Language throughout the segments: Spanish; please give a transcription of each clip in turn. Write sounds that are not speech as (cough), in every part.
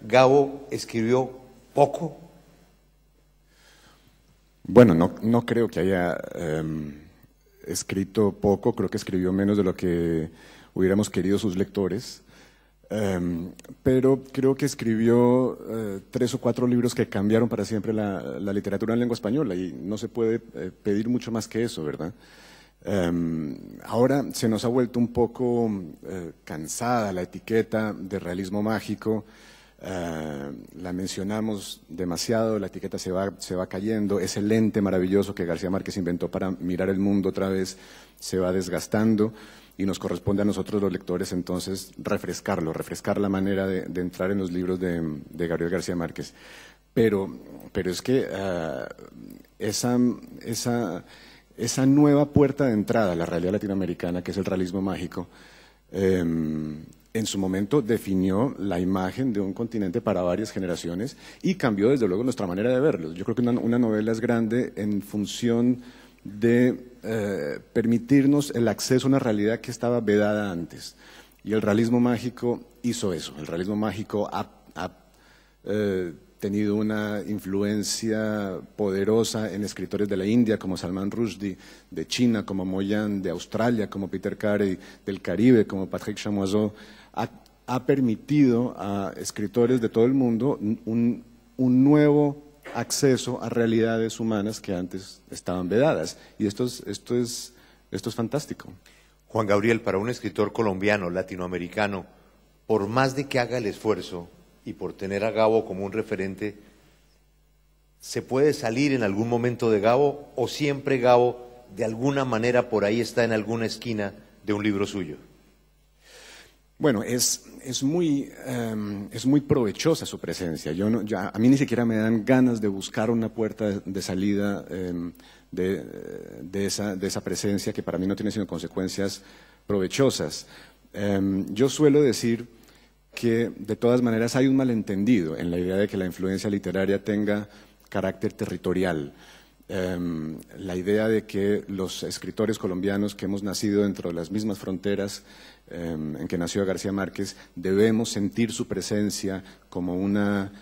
Gabo escribió poco. Bueno, no, creo que haya em, escrito poco, creo que escribió menos de lo que hubiéramos querido sus lectores. Em, pero creo que escribió eh, tres o cuatro libros que cambiaron para siempre la, literatura en lengua española y no se puede eh, pedir mucho más que eso, ¿verdad? Em, ahora se nos ha vuelto un poco eh, cansada la etiqueta de realismo mágico eh, la mencionamos demasiado, la etiqueta se va, se va cayendo, ese lente maravilloso que García Márquez inventó para mirar el mundo otra vez se va desgastando y nos corresponde a nosotros los lectores entonces refrescarlo, refrescar la manera de, entrar en los libros de, de, Gabriel García Márquez. Pero, pero es que eh, esa, esa, esa nueva puerta de entrada a la realidad latinoamericana, que es el realismo mágico, eh, en su momento definió la imagen de un continente para varias generaciones y cambió desde luego nuestra manera de verlo. Yo creo que una, novela es grande en función de eh, permitirnos el acceso a una realidad que estaba vedada antes. Y el realismo mágico hizo eso. El realismo mágico ha, eh, tenido una influencia poderosa en escritores de la India como Salman Rushdie, de China como Moyan, de Australia como Peter Carey, del Caribe como Patrick Chamoiseau ha, permitido a escritores de todo el mundo un, nuevo acceso a realidades humanas que antes estaban vedadas. Y esto es, esto es, esto es fantástico. Juan Gabriel, para un escritor colombiano, latinoamericano, por más de que haga el esfuerzo y por tener a Gabo como un referente, ¿se puede salir en algún momento de Gabo o siempre Gabo de alguna manera por ahí está en alguna esquina de un libro suyo? Bueno, em, es, muy, provechosa su presencia. Yo no, a mí ni siquiera me dan ganas de buscar una puerta de, salida em, de, esa, de, esa, presencia que para mí no tiene sino consecuencias provechosas. Em, yo suelo decir que de todas maneras hay un malentendido en la idea de que la influencia literaria tenga carácter territorial. Em, la idea de que los escritores colombianos que hemos nacido dentro de las mismas fronteras em, en que nació García Márquez, debemos sentir su presencia como una,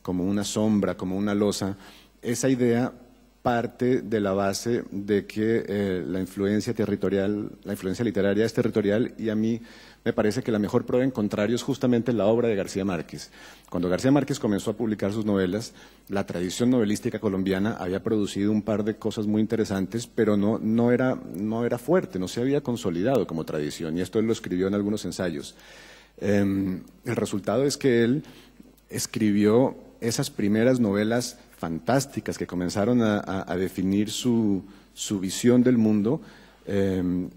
como una sombra, como una losa. Esa idea parte de la base de que eh, la influencia territorial, la influencia literaria es territorial y a mí me parece que la mejor prueba en contrario es justamente la obra de García Márquez. Cuando García Márquez comenzó a publicar sus novelas, la tradición novelística colombiana había producido un par de cosas muy interesantes, pero no, no, era, no era fuerte, no se había consolidado como tradición, y esto él lo escribió en algunos ensayos. Em, el resultado es que él escribió esas primeras novelas fantásticas que comenzaron a, definir su, visión del mundo em,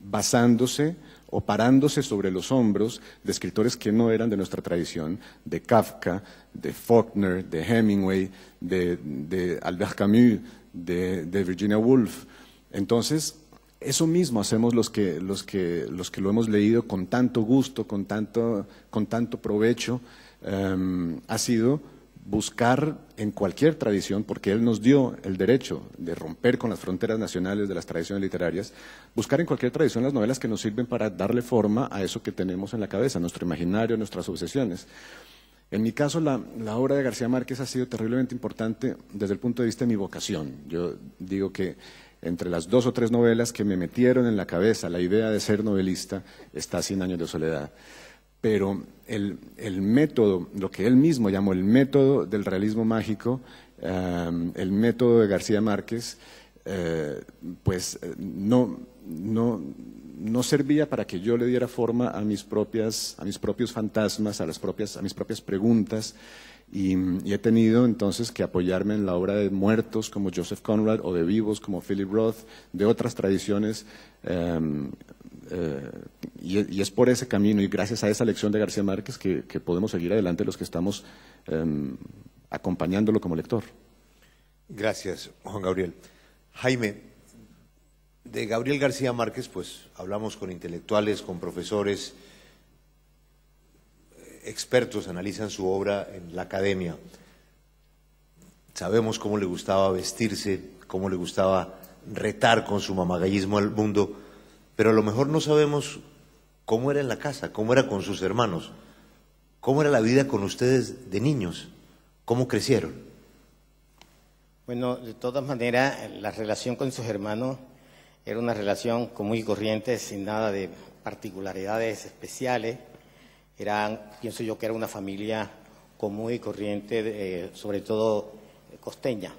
basándose o parándose sobre los hombros de escritores que no eran de nuestra tradición, de Kafka, de Faulkner, de Hemingway, de, Albert Camus, de, Virginia Woolf. Entonces, eso mismo hacemos los que, los que, los que lo hemos leído con tanto gusto, con tanto, con tanto provecho, em, ha sido buscar en cualquier tradición, porque él nos dio el derecho de romper con las fronteras nacionales de las tradiciones literarias, buscar en cualquier tradición las novelas que nos sirven para darle forma a eso que tenemos en la cabeza, nuestro imaginario, nuestras obsesiones. En mi caso, la, obra de García Márquez ha sido terriblemente importante desde el punto de vista de mi vocación. Yo digo que entre las dos o tres novelas que me metieron en la cabeza la idea de ser novelista está Cien años de soledad pero el, método, lo que él mismo llamó el método del realismo mágico, em, el método de García Márquez, eh, pues eh, no, no, no, servía para que yo le diera forma a mis, propias, a mis propios fantasmas, a, las propias, a mis propias preguntas, y, he tenido entonces que apoyarme en la obra de muertos como Joseph Conrad o de vivos como Philip Roth, de otras tradiciones em, eh, y, es por ese camino y gracias a esa lección de García Márquez que, podemos seguir adelante los que estamos em, acompañándolo como lector. Gracias, Juan Gabriel. Jaime, de Gabriel García Márquez, pues hablamos con intelectuales, con profesores, eh, expertos analizan su obra en la academia. Sabemos cómo le gustaba vestirse, cómo le gustaba retar con su mamagallismo al mundo pero a lo mejor no sabemos cómo era en la casa, cómo era con sus hermanos, cómo era la vida con ustedes de niños, cómo crecieron. Bueno, de todas maneras, la relación con sus hermanos era una relación común y corriente, sin nada de particularidades especiales. Eran, pienso yo que era una familia común y corriente, eh, sobre todo eh, costeña.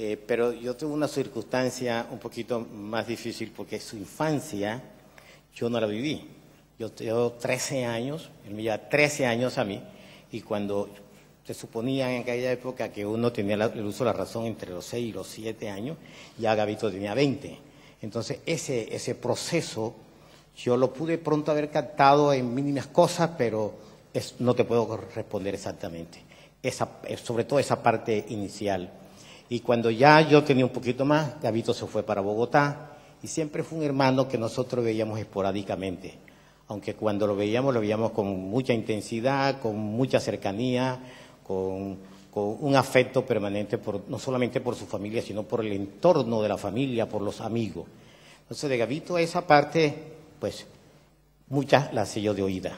Eh, pero yo tuve una circunstancia un poquito más difícil porque su infancia yo no la viví. Yo tengo 13 años, él me lleva 13 años a mí, y cuando se suponía en aquella época que uno tenía el uso de la razón entre los 6 y los 7 años, ya Gabito tenía 20. Entonces ese, proceso yo lo pude pronto haber captado en mínimas cosas, pero no te puedo responder exactamente. Esa, eh, sobre todo esa parte inicial. Y cuando ya yo tenía un poquito más, Gabito se fue para Bogotá y siempre fue un hermano que nosotros veíamos esporádicamente. Aunque cuando lo veíamos, lo veíamos con mucha intensidad, con mucha cercanía, con, un afecto permanente, por, no solamente por su familia, sino por el entorno de la familia, por los amigos. Entonces, de Gabito a esa parte, pues, muchas las sello de oída.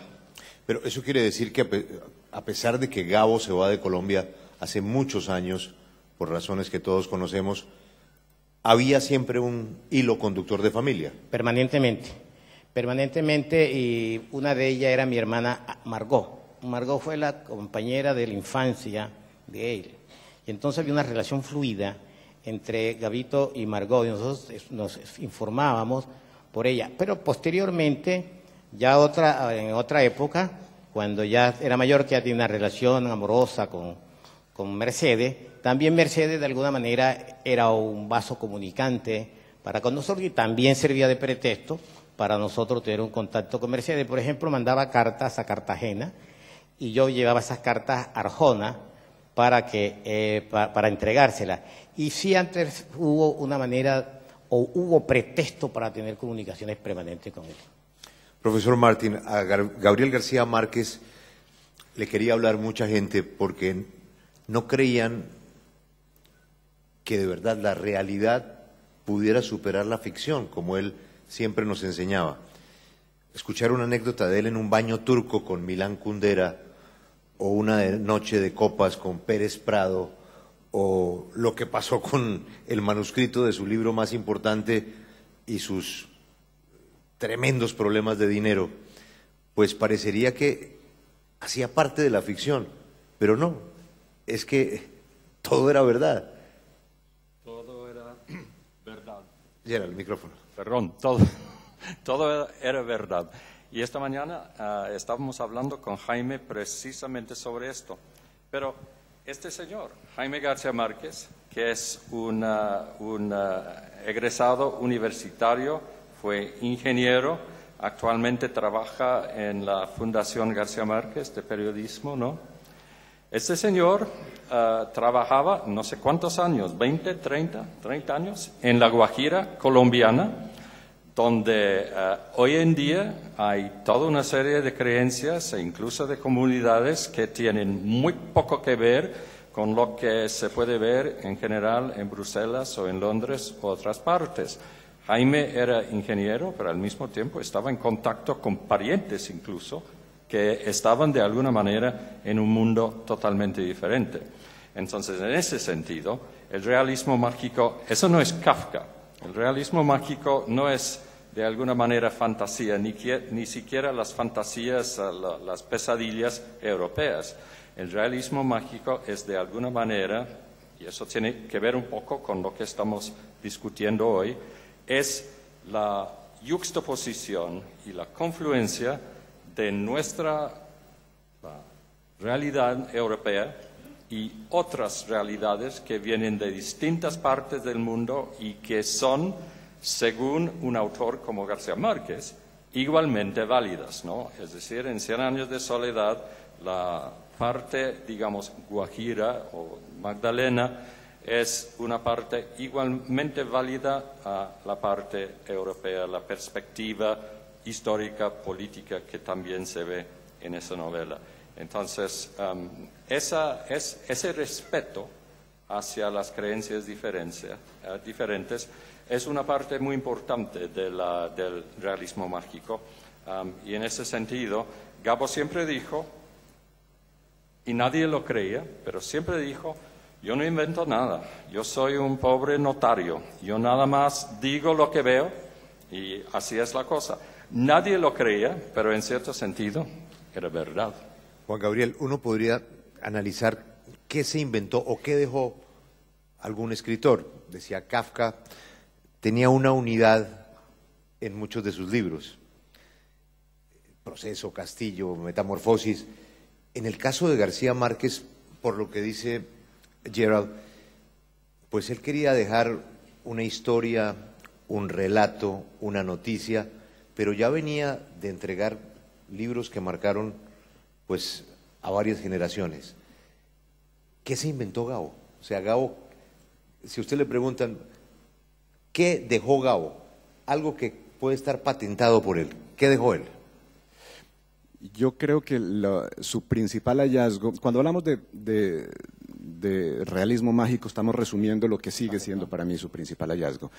Pero eso quiere decir que a pesar de que Gabo se va de Colombia hace muchos años, por razones que todos conocemos, había siempre un hilo conductor de familia. Permanentemente, permanentemente y una de ellas era mi hermana Margot. Margot fue la compañera de la infancia de él. Y entonces había una relación fluida entre Gavito y Margot y nosotros nos informábamos por ella. Pero posteriormente, ya otra, en otra época, cuando ya era mayor, que ya tenía una relación amorosa con, con Mercedes, también Mercedes de alguna manera era un vaso comunicante para con nosotros y también servía de pretexto para nosotros tener un contacto con Mercedes. Por ejemplo, mandaba cartas a Cartagena y yo llevaba esas cartas a Arjona para, que, eh, para entregárselas. Y sí antes hubo una manera o hubo pretexto para tener comunicaciones permanentes con él. Profesor Martín, a Gabriel García Márquez le quería hablar mucha gente porque no creían que de verdad la realidad pudiera superar la ficción, como él siempre nos enseñaba. Escuchar una anécdota de él en un baño turco con Milán Kundera, o una noche de copas con Pérez Prado, o lo que pasó con el manuscrito de su libro más importante y sus tremendos problemas de dinero, pues parecería que hacía parte de la ficción, pero no, es que todo era verdad. el micrófono. Perdón, todo, (laughs) todo era verdad. Y esta mañana ah, estábamos hablando con Jaime precisamente sobre esto. Pero este señor, Jaime García Márquez, que es un ah, egresado universitario, fue ingeniero, actualmente trabaja en la Fundación García Márquez de Periodismo, ¿no? Este señor eh, trabajaba no sé cuántos años, 20, 30, 30 años, en la Guajira colombiana, donde eh, hoy en día hay toda una serie de creencias e incluso de comunidades que tienen muy poco que ver con lo que se puede ver en general en Bruselas o en Londres u otras partes. Jaime era ingeniero, pero al mismo tiempo estaba en contacto con parientes incluso que estaban de alguna manera en un mundo totalmente diferente. Entonces, en ese sentido, el realismo mágico, eso no es Kafka. El realismo mágico no es de alguna manera fantasía, ni, ni siquiera las fantasías, las pesadillas europeas. El realismo mágico es de alguna manera, y eso tiene que ver un poco con lo que estamos discutiendo hoy, es la juxtaposición y la confluencia de nuestra realidad europea y otras realidades que vienen de distintas partes del mundo y que son, según un autor como García Márquez, igualmente válidas, ¿no? Es decir, en Cien años de soledad, la parte, digamos, guajira o magdalena es una parte igualmente válida a la parte europea, la perspectiva histórica, política que también se ve en esa novela. Entonces, um, ese respeto hacia las creencias eh, diferentes es una parte muy importante del realismo mágico. Um, y en ese sentido, Gabo siempre dijo, y nadie lo creía, pero siempre dijo, yo no invento nada, yo soy un pobre notario, yo nada más digo lo que veo y así es la cosa. Nadie lo creía, pero en cierto sentido era verdad. Juan Gabriel, uno podría analizar qué se inventó o qué dejó algún escritor. Decía Kafka, tenía una unidad en muchos de sus libros. Proceso, Castillo, Metamorfosis. En el caso de García Márquez, por lo que dice Gerald, pues él quería dejar una historia, un relato, una noticia, pero ya venía de entregar libros que marcaron pues a varias generaciones. ¿Qué se inventó Gao? O sea, Gao, si usted le preguntan, ¿qué dejó Gao? Algo que puede estar patentado por él. ¿Qué dejó él? Yo creo que su principal hallazgo, cuando hablamos de, realismo mágico, estamos resumiendo lo que sigue siendo para mí su principal hallazgo.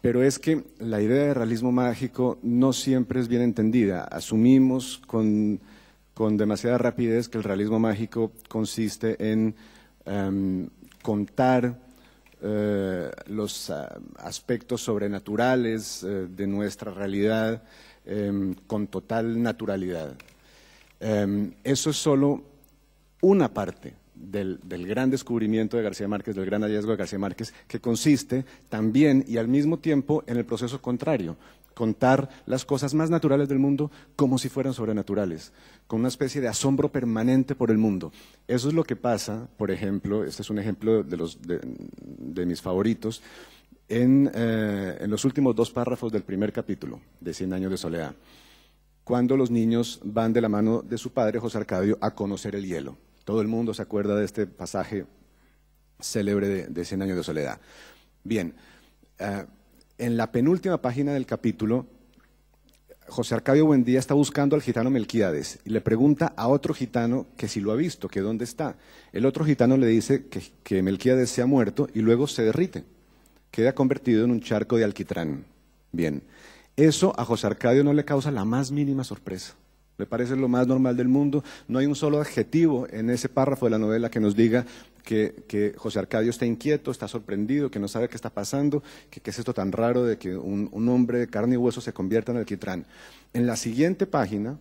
Pero es que la idea de realismo mágico no siempre es bien entendida. Asumimos con con demasiada rapidez que el realismo mágico consiste en em, contar eh, los eh, aspectos sobrenaturales eh, de nuestra realidad em, con total naturalidad. Em, eso es solo una parte del, gran descubrimiento de García Márquez, del gran hallazgo de García Márquez, que consiste también y al mismo tiempo en el proceso contrario, contar las cosas más naturales del mundo como si fueran sobrenaturales, con una especie de asombro permanente por el mundo. Eso es lo que pasa, por ejemplo, este es un ejemplo de, los, de, mis favoritos, en, eh, en los últimos dos párrafos del primer capítulo de Cien Años de Soledad, cuando los niños van de la mano de su padre, José Arcadio, a conocer el hielo. Todo el mundo se acuerda de este pasaje célebre de, Cien Años de Soledad. Bien, eh, en la penúltima página del capítulo, José Arcadio Buendía está buscando al gitano Melquíades y le pregunta a otro gitano que si lo ha visto, que dónde está. El otro gitano le dice que, que Melquíades se ha muerto y luego se derrite. Queda convertido en un charco de alquitrán. Bien, eso a José Arcadio no le causa la más mínima sorpresa. Le parece lo más normal del mundo. No hay un solo adjetivo en ese párrafo de la novela que nos diga que, José Arcadio está inquieto, está sorprendido, que no sabe qué está pasando, que qué es esto tan raro de que un, hombre de carne y hueso se convierta en el alquitrán. En la siguiente página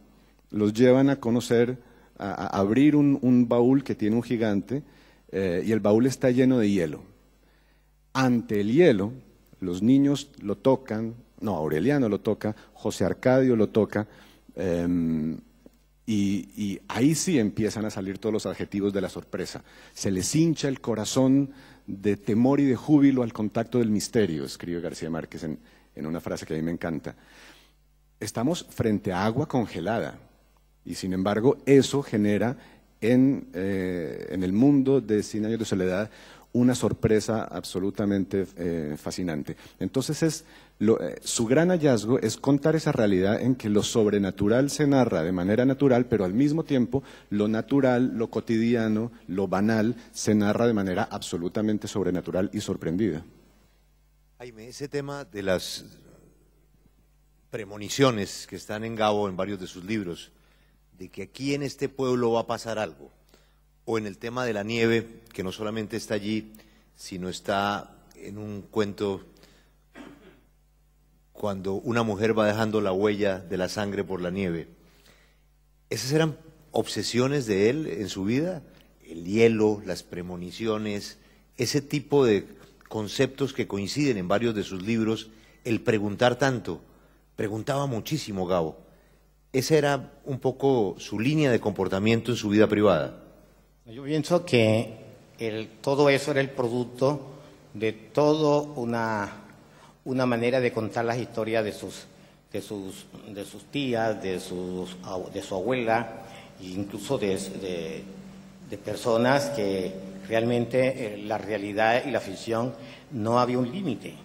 los llevan a conocer, a, abrir un, baúl que tiene un gigante eh, y el baúl está lleno de hielo. Ante el hielo, los niños lo tocan, no, Aureliano lo toca, José Arcadio lo toca. Em, y, ahí sí empiezan a salir todos los adjetivos de la sorpresa. Se les hincha el corazón de temor y de júbilo al contacto del misterio, escribe García Márquez en, una frase que a mí me encanta. Estamos frente a agua congelada y sin embargo eso genera en, eh, en el mundo de Cien Años de Soledad una sorpresa absolutamente eh, fascinante. Entonces, es eh, su gran hallazgo es contar esa realidad en que lo sobrenatural se narra de manera natural, pero al mismo tiempo lo natural, lo cotidiano, lo banal, se narra de manera absolutamente sobrenatural y sorprendida. Jaime, ese tema de las premoniciones que están en Gabo en varios de sus libros, de que aquí en este pueblo va a pasar algo o en el tema de la nieve, que no solamente está allí, sino está en un cuento cuando una mujer va dejando la huella de la sangre por la nieve. ¿Esas eran obsesiones de él en su vida? El hielo, las premoniciones, ese tipo de conceptos que coinciden en varios de sus libros, el preguntar tanto, preguntaba muchísimo Gabo. Esa era un poco su línea de comportamiento en su vida privada. Yo pienso que el, todo eso era el producto de toda una, una manera de contar las historias de sus, de sus, de sus tías, de, sus, de su abuela, e incluso de, de, personas que realmente eh, la realidad y la ficción no había un límite.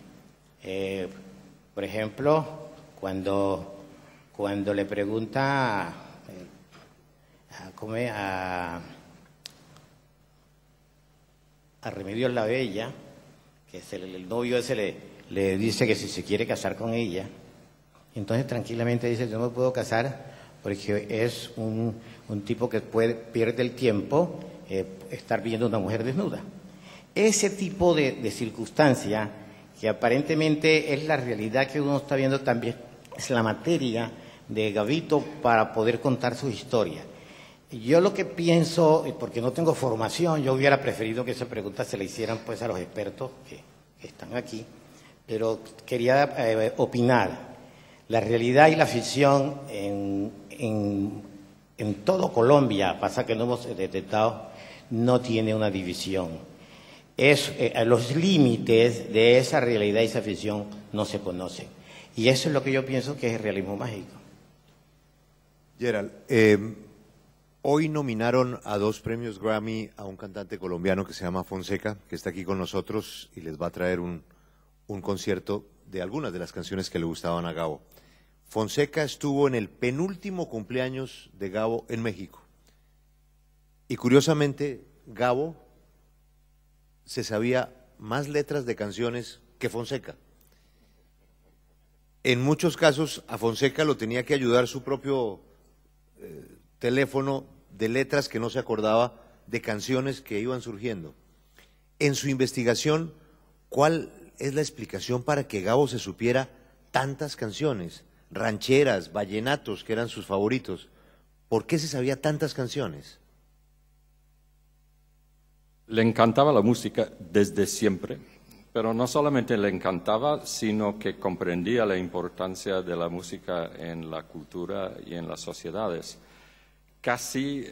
Eh, por ejemplo, cuando, cuando le pregunta eh, a, a a Remedios la Bella, que es el, el, novio ese le, le dice que si se quiere casar con ella, entonces tranquilamente dice, yo no me puedo casar porque es un, un tipo que puede, pierde el tiempo eh, estar viendo una mujer desnuda. Ese tipo de, de circunstancia, que aparentemente es la realidad que uno está viendo también, es la materia de Gavito para poder contar su historia. Yo lo que pienso, porque no tengo formación, yo hubiera preferido que esa pregunta se la hicieran pues a los expertos que, están aquí, pero quería eh, opinar. La realidad y la ficción en, todo Colombia, pasa que no hemos detectado, no tiene una división es, eh, los límites de esa realidad y esa ficción no se conocen. Y eso es lo que yo pienso que es el realismo mágico. Gerald, eh, Hoy nominaron a dos premios Grammy a un cantante colombiano que se llama Fonseca, que está aquí con nosotros y les va a traer un, concierto de algunas de las canciones que le gustaban a Gabo. Fonseca estuvo en el penúltimo cumpleaños de Gabo en México. Y curiosamente, Gabo se sabía más letras de canciones que Fonseca. En muchos casos, a Fonseca lo tenía que ayudar su propio... Eh, teléfono de letras que no se acordaba, de canciones que iban surgiendo. En su investigación, ¿cuál es la explicación para que Gabo se supiera tantas canciones, rancheras, vallenatos, que eran sus favoritos? ¿Por qué se sabía tantas canciones? Le encantaba la música desde siempre, pero no solamente le encantaba, sino que comprendía la importancia de la música en la cultura y en las sociedades casi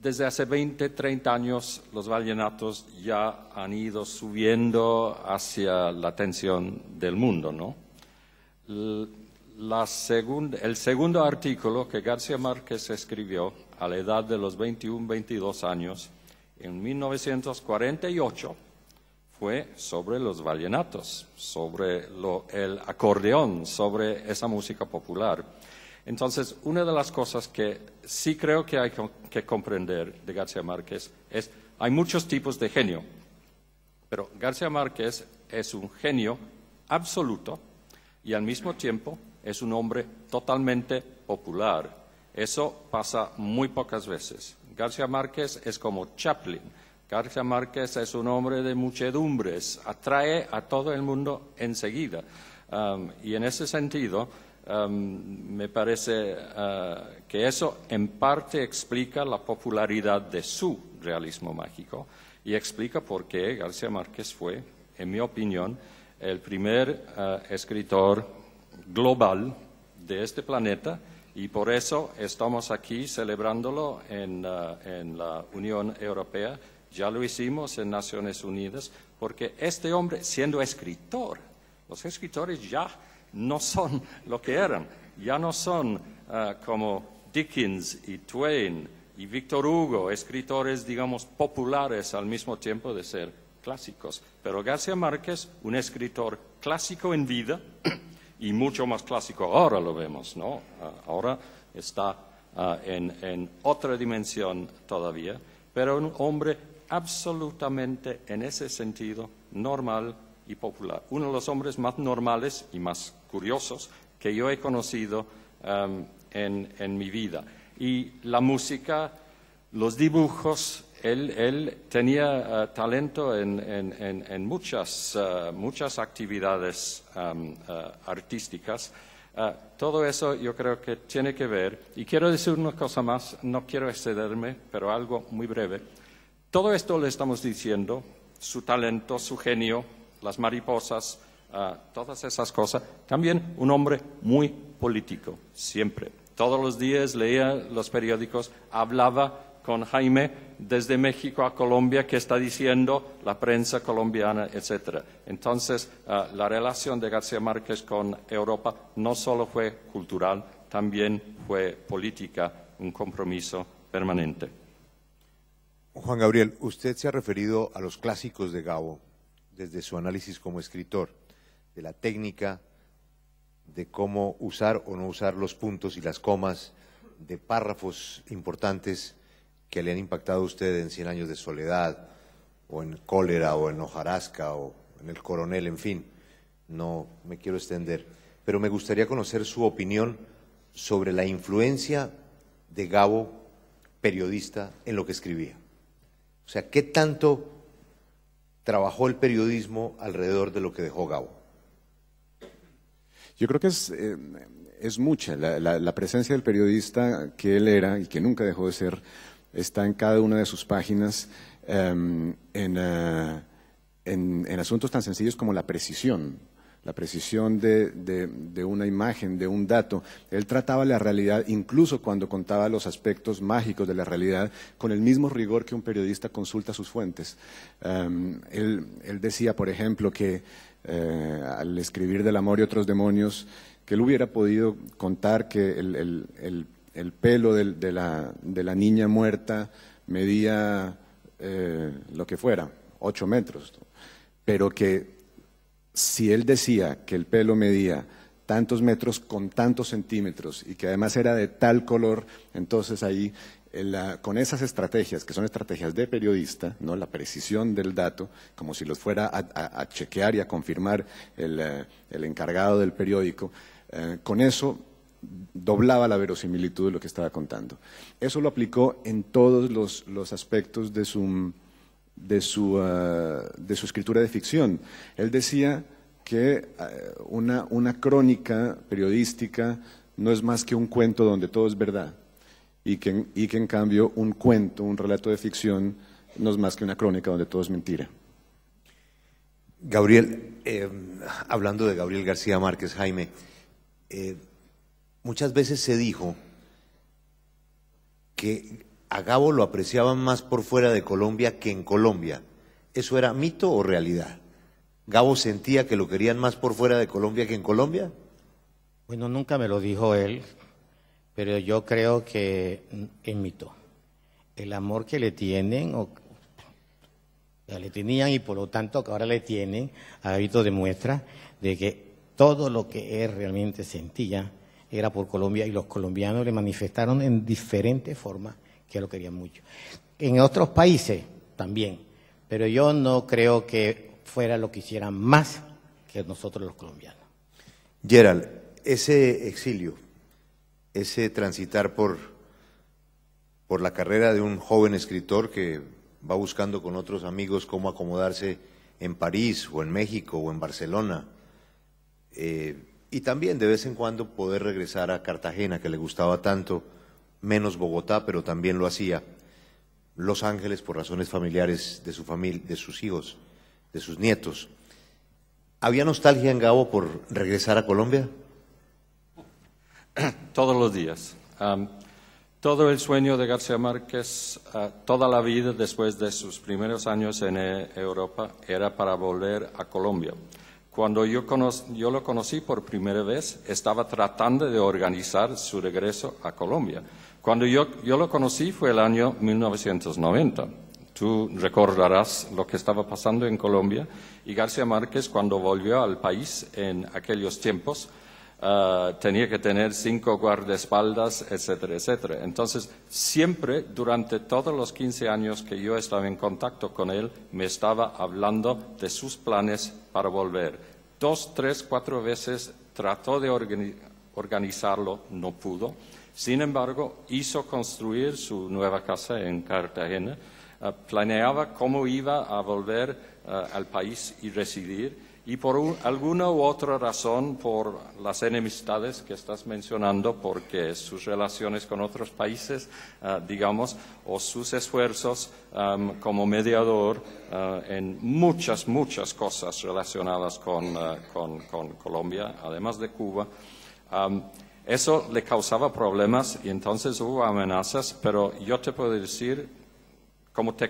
desde hace 20, 30 años los vallenatos ya han ido subiendo hacia la atención del mundo, ¿no? el segundo artículo que García Márquez escribió a la edad de los 21, 22 años, en 1948, fue sobre los vallenatos, sobre el acordeón, sobre esa música popular. Entonces, una de las cosas que sí creo que hay que comprender de García Márquez es, hay muchos tipos de genio, pero García Márquez es un genio absoluto y al mismo tiempo es un hombre totalmente popular. Eso pasa muy pocas veces. García Márquez es como Chaplin. García Márquez es un hombre de muchedumbres, atrae a todo el mundo enseguida. y en ese sentido, Em, me parece eh, que eso en parte explica la popularidad de su realismo mágico y explica por qué García Márquez fue, en mi opinión, el primer eh, escritor global de este planeta y por eso estamos aquí celebrándolo eh, en, la Unión Europea. Ya lo hicimos en Naciones Unidas, porque este hombre, siendo escritor, los escritores ya no son lo que eran, ya no son eh, como Dickens y Twain y Víctor Hugo, escritores, digamos, populares al mismo tiempo de ser clásicos. Pero García Márquez, un escritor clásico en vida y mucho más clásico ahora lo vemos, ¿no? Ah, ahora está ah, en otra dimensión todavía, pero un hombre absolutamente, en ese sentido, normal, y popular. Uno de los hombres más normales y más curiosos que yo he conocido em, en, mi vida. Y la música, los dibujos, él, tenía eh, talento en, eh, muchas, actividades em, eh, artísticas. todo eso yo creo que tiene que ver. Y quiero decir una cosa más, no quiero excederme, pero algo muy breve. Todo esto le estamos diciendo, su talento, su genio, las mariposas, ah, todas esas cosas. También un hombre muy político, siempre. Todos los días leía los periódicos, hablaba con Jaime desde México a Colombia, que está diciendo la prensa colombiana, etc. Entonces, ah, la relación de García Márquez con Europa no solo fue cultural, también fue política, un compromiso permanente. Juan Gabriel, usted se ha referido a los clásicos de Gabo, desde su análisis como escritor, de la técnica, de cómo usar o no usar los puntos y las comas de párrafos importantes que le han impactado a usted en Cien Años de Soledad, o en Cólera, o en hojarasca o en El Coronel, en fin. No me quiero extender, pero me gustaría conocer su opinión sobre la influencia de Gabo, periodista, en lo que escribía. O sea, ¿qué tanto trabajó el periodismo alrededor de lo que dejó Gabo? Yo creo que es, eh, mucha. La, presencia del periodista que él era y que nunca dejó de ser está en cada una de sus páginas. Em, eh, en, asuntos tan sencillos como la precisión la precisión de, una imagen, de un dato. Él trataba la realidad, incluso cuando contaba los aspectos mágicos de la realidad, con el mismo rigor que un periodista consulta sus fuentes. Em, él, decía, por ejemplo, que eh, al escribir del amor y otros demonios, que él hubiera podido contar que el, pelo de, la, niña muerta medía eh, lo que fuera, ocho metros, pero que si él decía que el pelo medía tantos metros con tantos centímetros y que además era de tal color, entonces ahí eh, con esas estrategias, que son estrategias de periodista, ¿no? la precisión del dato, como si los fuera a, chequear y a confirmar el, eh, encargado del periódico, eh, con eso doblaba la verosimilitud de lo que estaba contando. Eso lo aplicó en todos los aspectos de su, de su, ah, de su escritura de ficción. Él decía que ah, una, una crónica periodística no es más que un cuento donde todo es verdad y que, y que en cambio un cuento, un relato de ficción, no es más que una crónica donde todo es mentira. Gabriel, eh, hablando de Gabriel García Márquez, Jaime, eh, muchas veces se dijo que a Gabo lo apreciaban más por fuera de Colombia que en Colombia. ¿Eso era mito o realidad? ¿Gabo sentía que lo querían más por fuera de Colombia que en Colombia? Bueno, nunca me lo dijo él, pero yo creo que es mito. El amor que le tienen, o le tenían y por lo tanto que ahora le tienen, a Gabito demuestra de que todo lo que él realmente sentía era por Colombia y los colombianos le manifestaron en diferentes formas que lo querían mucho. En otros países también, pero yo no creo que fuera lo que hicieran más que nosotros los colombianos. Gerald, ese exilio, ese transitar por, por la carrera de un joven escritor que va buscando con otros amigos cómo acomodarse en París o en México o en Barcelona, eh, y también de vez en cuando poder regresar a Cartagena, que le gustaba tanto, menos Bogotá, pero también lo hacía. Los Ángeles por razones familiares de su familia, de sus hijos, de sus nietos. ¿Había nostalgia en Gabo por regresar a Colombia? (coughs) Todos los días. todo el sueño de García Márquez, ah, toda la vida después de sus primeros años en eh, Europa, era para volver a Colombia. Cuando yo, yo, lo conocí por primera vez, estaba tratando de organizar su regreso a Colombia. Cuando yo, yo lo conocí fue el año 1990. Tú recordarás lo que estaba pasando en Colombia y García Márquez cuando volvió al país en aquellos tiempos eh, tenía que tener cinco guardaespaldas, etcétera, etcétera. Entonces, siempre durante todos los 15 años que yo estaba en contacto con él, me estaba hablando de sus planes para volver. Dos, tres, cuatro veces trató de organizarlo, no pudo. Sin embargo, hizo construir su nueva casa en Cartagena, eh, planeaba cómo iba a volver eh, al país y residir y por alguna u otra razón, por las enemistades que estás mencionando, porque sus relaciones con otros países, eh, digamos, o sus esfuerzos em, como mediador en muchas, muchas cosas relacionadas con, Colombia, además de Cuba, em, eso le causaba problemas y entonces hubo amenazas, pero yo te puedo decir como eh,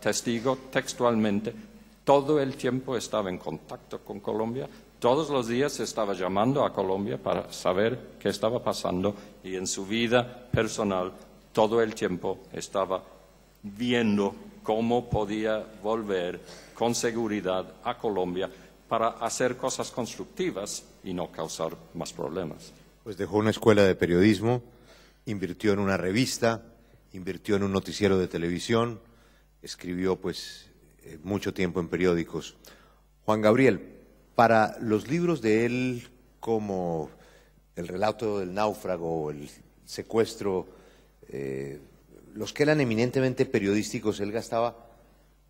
testigo textualmente, todo el tiempo estaba en contacto con Colombia, todos los días estaba llamando a Colombia para saber qué estaba pasando y en su vida personal todo el tiempo estaba viendo cómo podía volver con seguridad a Colombia para hacer cosas constructivas y no causar más problemas. Pues dejó una escuela de periodismo, invirtió en una revista, invirtió en un noticiero de televisión, escribió pues eh, mucho tiempo en periódicos. Juan Gabriel, para los libros de él como el relato del náufrago, el secuestro, eh, los que eran eminentemente periodísticos, él gastaba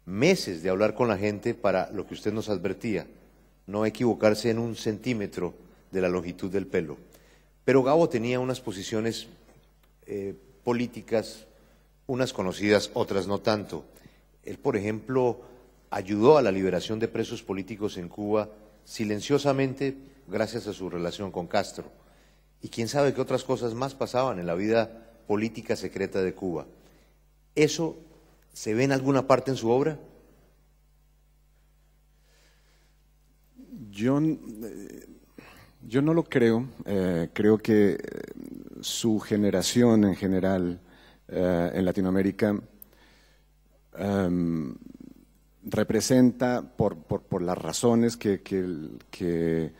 meses de hablar con la gente para lo que usted nos advertía, no equivocarse en un centímetro de la longitud del pelo. Pero Gabo tenía unas posiciones eh, políticas, unas conocidas, otras no tanto. Él, por ejemplo, ayudó a la liberación de presos políticos en Cuba silenciosamente gracias a su relación con Castro. Y quién sabe qué otras cosas más pasaban en la vida política secreta de Cuba. ¿Eso se ve en alguna parte en su obra? Yo, eh, yo no lo creo. Eh, creo que eh, su generación en general en Latinoamérica em, representa, por, las razones que, que,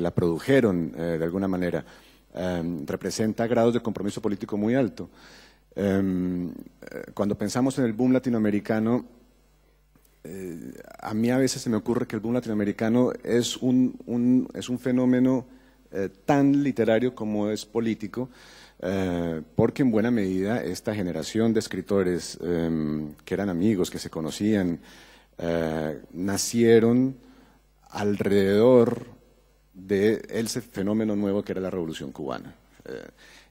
la produjeron de alguna manera, em, representa grados de compromiso político muy alto. Em, cuando pensamos en el boom latinoamericano, a mí a veces se me ocurre que el boom latinoamericano es un, es un fenómeno eh, tan literario como es político, eh, porque en buena medida esta generación de escritores em, que eran amigos, que se conocían, eh, nacieron alrededor de ese fenómeno nuevo que era la Revolución Cubana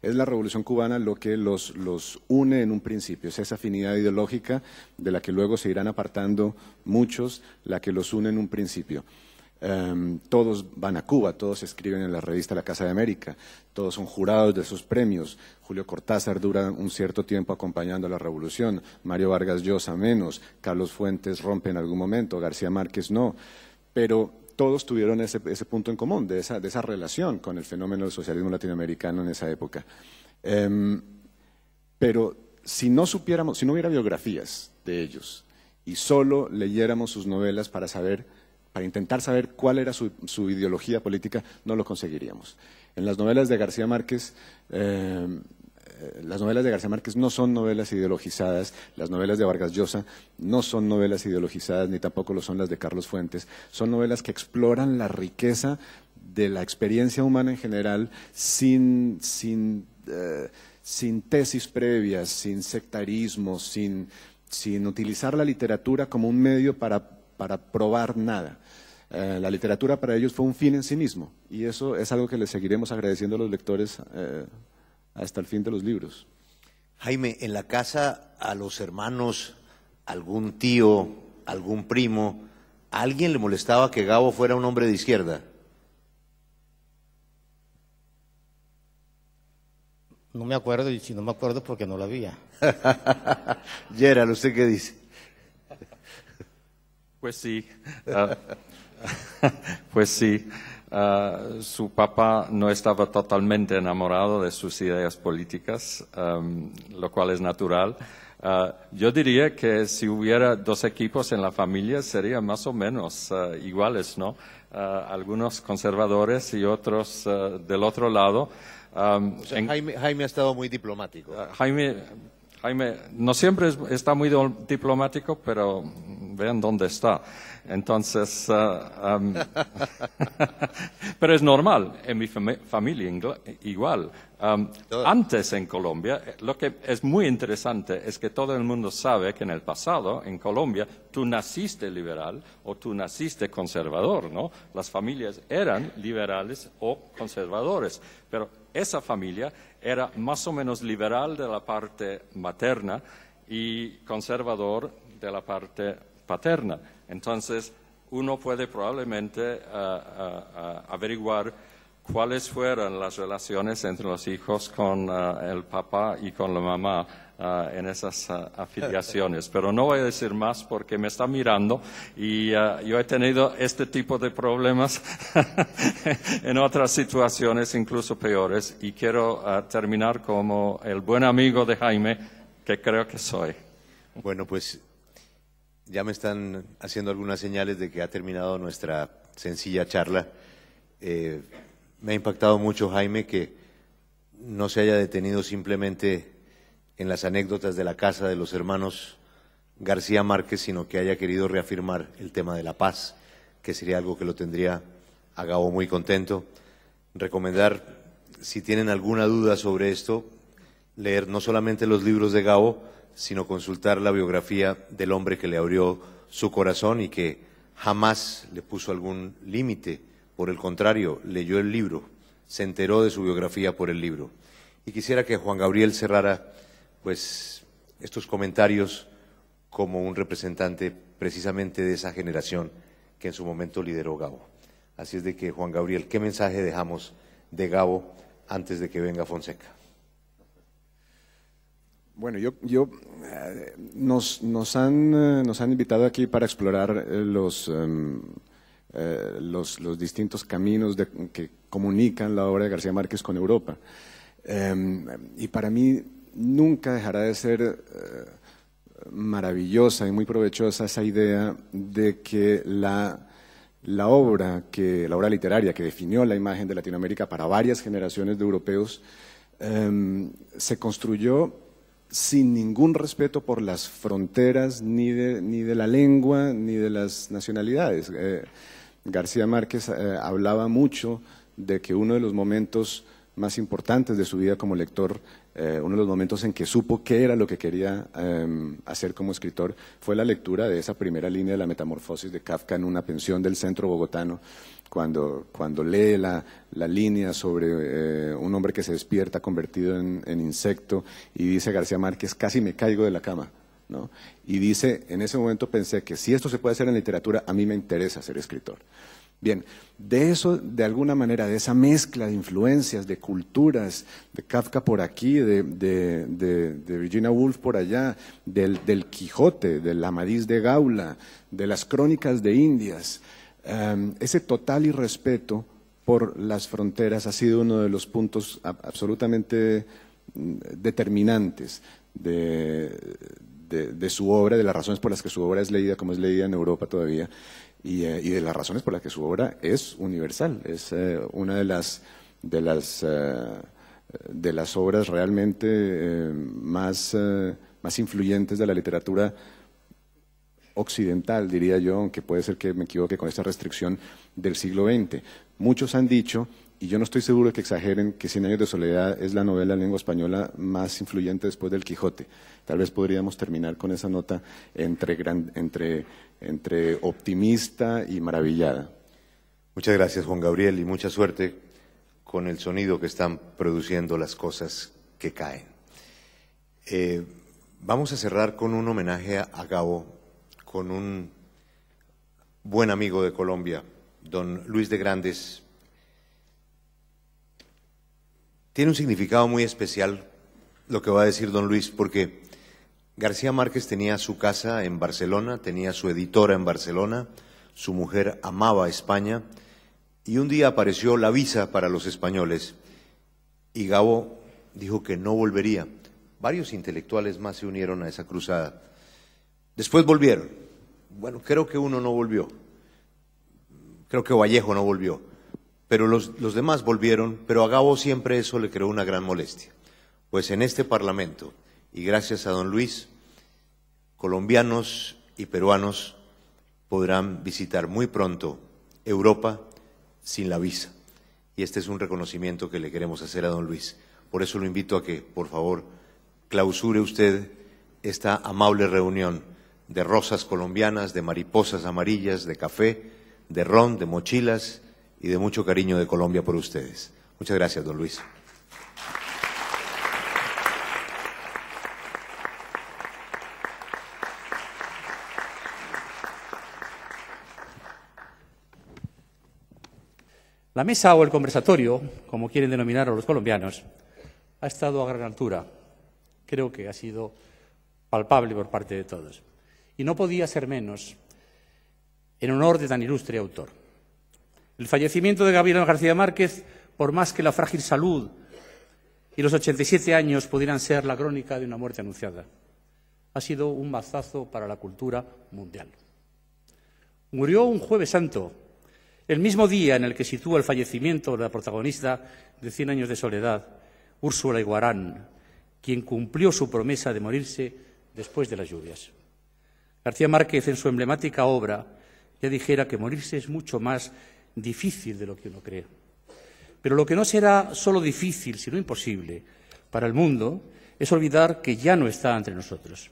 es la Revolución cubana lo que los, los une en un principio, es esa afinidad ideológica de la que luego se irán apartando muchos, la que los une en un principio. Em, todos van a Cuba, todos escriben en la revista La Casa de América, todos son jurados de sus premios. Julio Cortázar dura un cierto tiempo acompañando a la revolución, Mario Vargas Llosa menos, Carlos Fuentes rompe en algún momento, García Márquez no. Pero todos tuvieron ese, punto en común, de esa, de esa, relación con el fenómeno del socialismo latinoamericano en esa época. Em, pero si no supiéramos, si no hubiera biografías de ellos y solo leyéramos sus novelas para saber, para intentar saber cuál era su, ideología política, no lo conseguiríamos. En las novelas de García Márquez, em, eh, las novelas de García Márquez no son novelas ideologizadas, las novelas de Vargas Llosa no son novelas ideologizadas, ni tampoco lo son las de Carlos Fuentes, son novelas que exploran la riqueza de la experiencia humana en general sin, sin, eh, sin tesis previas, sin sectarismo, sin, sin utilizar la literatura como un medio para, probar nada. Eh, la literatura para ellos fue un fin en sí mismo y eso es algo que les seguiremos agradeciendo a los lectores hasta el fin de los libros. Jaime, en la casa a los hermanos, algún tío, algún primo, alguien le molestaba que Gabo fuera un hombre de izquierda? No me acuerdo y si no me acuerdo porque no la había. lo (laughs) ¿usted qué dice? Pues sí, ah, pues sí. Ah, su papá no estaba totalmente enamorado de sus ideas políticas, lo cual es natural. Ah, yo diría que si hubiera dos equipos en la familia serían más o menos ah, iguales, ¿no? algunos conservadores y otros del otro lado. Jaime, ha estado muy diplomático. Jaime, no siempre está muy diplomático, pero vean dónde está. Entonces, ah, (laughs) pero es normal, en mi familia igual. antes en Colombia, eh, lo que es muy interesante es que todo el mundo sabe que en el pasado, en Colombia, tú naciste liberal o tú naciste conservador, ¿no? Las familias eran liberales o conservadores, pero esa familia era más o menos liberal de la parte materna y conservador de la parte paterna. Entonces, uno puede probablemente eh, eh, eh, averiguar cuáles fueron las relaciones entre los hijos con ah, el papá y con la mamá ah, en esas ah, afiliaciones. Pero no voy a decir más porque me está mirando y yo he tenido este tipo de problemas (laughs) en otras situaciones incluso peores y quiero terminar como el buen amigo de Jaime que creo que soy. Bueno, pues ya me están haciendo algunas señales de que ha terminado nuestra sencilla charla. Eh, me ha impactado mucho, Jaime, que no se haya detenido simplemente en las anécdotas de la casa de los hermanos García Márquez, sino que haya querido reafirmar el tema de la paz, que sería algo que lo tendría a Gabo muy contento. Recomendar, si tienen alguna duda sobre esto, leer no solamente los libros de Gabo, sino consultar la biografía del hombre que le abrió su corazón y que jamás le puso algún límite por el contrario, leyó el libro, se enteró de su biografía por el libro. Y quisiera que Juan Gabriel cerrara pues estos comentarios como un representante precisamente de esa generación que en su momento lideró Gabo. Así es de que Juan Gabriel, ¿qué mensaje dejamos de Gabo antes de que venga Fonseca? Bueno, yo, eh, nos, nos, han, eh, nos han invitado aquí para explorar eh, los... Em, eh, los, distintos caminos que comunican la obra de García Márquez con Europa. Em, y para mí nunca dejará de ser eh, maravillosa y muy provechosa esa idea de que la, obra que la obra literaria que definió la imagen de Latinoamérica para varias generaciones de europeos em, se construyó sin ningún respeto por las fronteras ni de, ni de la lengua ni de las nacionalidades. Eh, García Márquez eh, hablaba mucho de que uno de los momentos más importantes de su vida como lector, eh, uno de los momentos en que supo qué era lo que quería em, hacer como escritor, fue la lectura de esa primera línea de la metamorfosis de Kafka en una pensión del centro bogotano, cuando, cuando lee la, línea sobre eh, un hombre que se despierta convertido en insecto y dice García Márquez, casi me caigo de la cama. Y dice, en ese momento pensé que si esto se puede hacer en literatura, a mí me interesa ser escritor. Bien, de eso, de alguna manera, de esa mezcla de influencias, de culturas, de Kafka por aquí, de, Virginia Woolf por allá, del, del, Quijote, del Amadís de Gaula, de las crónicas de Indias, em, ese total irrespeto por las fronteras ha sido uno de los puntos absolutamente mm, determinantes de, de, su obra, de las razones por las que su obra es leída como es leída en Europa todavía, y, eh, de las razones por las que su obra es universal. Es eh, una de las, de las, eh, de las obras realmente más, más influyentes de la literatura occidental, diría yo, aunque puede ser que me equivoque con esta restricción del siglo XX. Muchos han dicho y yo no estoy seguro de que exageren que Cien años de soledad es la novela en lengua española más influyente después del Quijote. Tal vez podríamos terminar con esa nota entre, entre, optimista y maravillada. Muchas gracias, Juan Gabriel, y mucha suerte con el sonido que están produciendo las cosas que caen. Eh, vamos a cerrar con un homenaje a Gabo, con un buen amigo de Colombia, don Luis de Grandes, Tiene un significado muy especial lo que va a decir don Luis, porque García Márquez tenía su casa en Barcelona, tenía su editora en Barcelona, su mujer amaba España, y un día apareció la visa para los españoles, y Gabo dijo que no volvería. Varios intelectuales más se unieron a esa cruzada. Después volvieron. Bueno, creo que uno no volvió. Creo que Vallejo no volvió pero los, los demás volvieron, pero a Gabo siempre eso le creó una gran molestia. Pues en este Parlamento, y gracias a don Luis, colombianos y peruanos podrán visitar muy pronto Europa sin la visa. Y este es un reconocimiento que le queremos hacer a don Luis. Por eso lo invito a que, por favor, clausure usted esta amable reunión de rosas colombianas, de mariposas amarillas, de café, de ron, de mochilas y de mucho cariño de Colombia por ustedes. Muchas gracias, don Luis. La mesa o el conversatorio, como quieren denominarlo los colombianos, ha estado a gran altura. Creo que ha sido palpable por parte de todos. Y no podía ser menos en honor de tan ilustre autor. El fallecimiento de Gabriel García Márquez, por más que la frágil salud y los 87 años pudieran ser la crónica de una muerte anunciada, ha sido un mazazo para la cultura mundial. Murió un jueves santo, el mismo día en el que sitúa el fallecimiento de la protagonista de Cien años de soledad, Úrsula Iguarán, quien cumplió su promesa de morirse después de las lluvias. García Márquez, en su emblemática obra, ya dijera que morirse es mucho más difícil de lo que uno cree. Pero lo que no será solo difícil, sino imposible para el mundo, es olvidar que ya no está entre nosotros.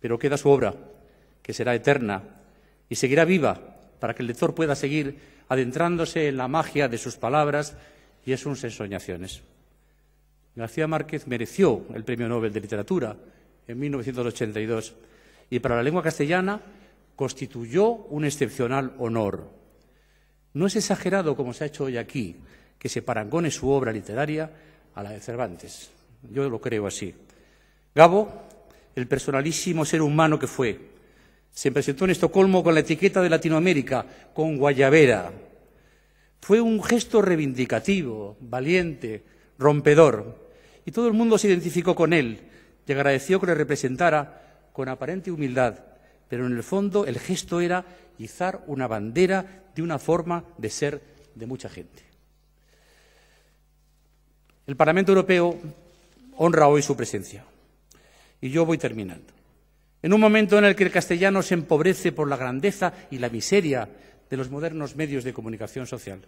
Pero queda su obra, que será eterna y seguirá viva para que el lector pueda seguir adentrándose en la magia de sus palabras y en sus ensoñaciones. García Márquez mereció el Premio Nobel de Literatura en 1982 y para la lengua castellana constituyó un excepcional honor. No es exagerado, como se ha hecho hoy aquí, que se parangone su obra literaria a la de Cervantes. Yo lo creo así. Gabo, el personalísimo ser humano que fue, se presentó en Estocolmo con la etiqueta de Latinoamérica, con Guayavera. Fue un gesto reivindicativo, valiente, rompedor, y todo el mundo se identificó con él y agradeció que le representara con aparente humildad, pero en el fondo el gesto era izar una bandera ...y una forma de ser de mucha gente. El Parlamento Europeo honra hoy su presencia. Y yo voy terminando. En un momento en el que el castellano se empobrece por la grandeza y la miseria de los modernos medios de comunicación social,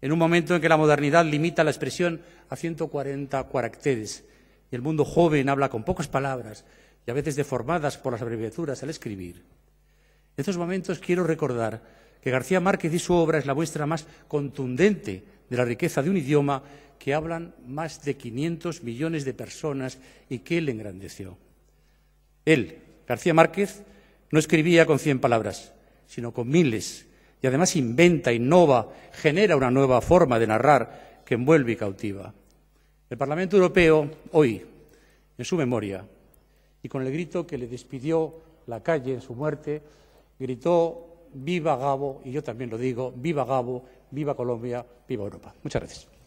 en un momento en que la modernidad limita la expresión a 140 caracteres y el mundo joven habla con pocas palabras y a veces deformadas por las abreviaturas al escribir, en estos momentos quiero recordar que García Márquez y su obra es la muestra más contundente de la riqueza de un idioma que hablan más de 500 millones de personas y que él engrandeció. Él, García Márquez, no escribía con cien palabras, sino con miles, y además inventa, innova, genera una nueva forma de narrar que envuelve y cautiva. El Parlamento Europeo, hoy, en su memoria, y con el grito que le despidió la calle en su muerte, gritó viva Gabo, y yo también lo digo, viva Gabo, viva Colombia, viva Europa. Muchas gracias.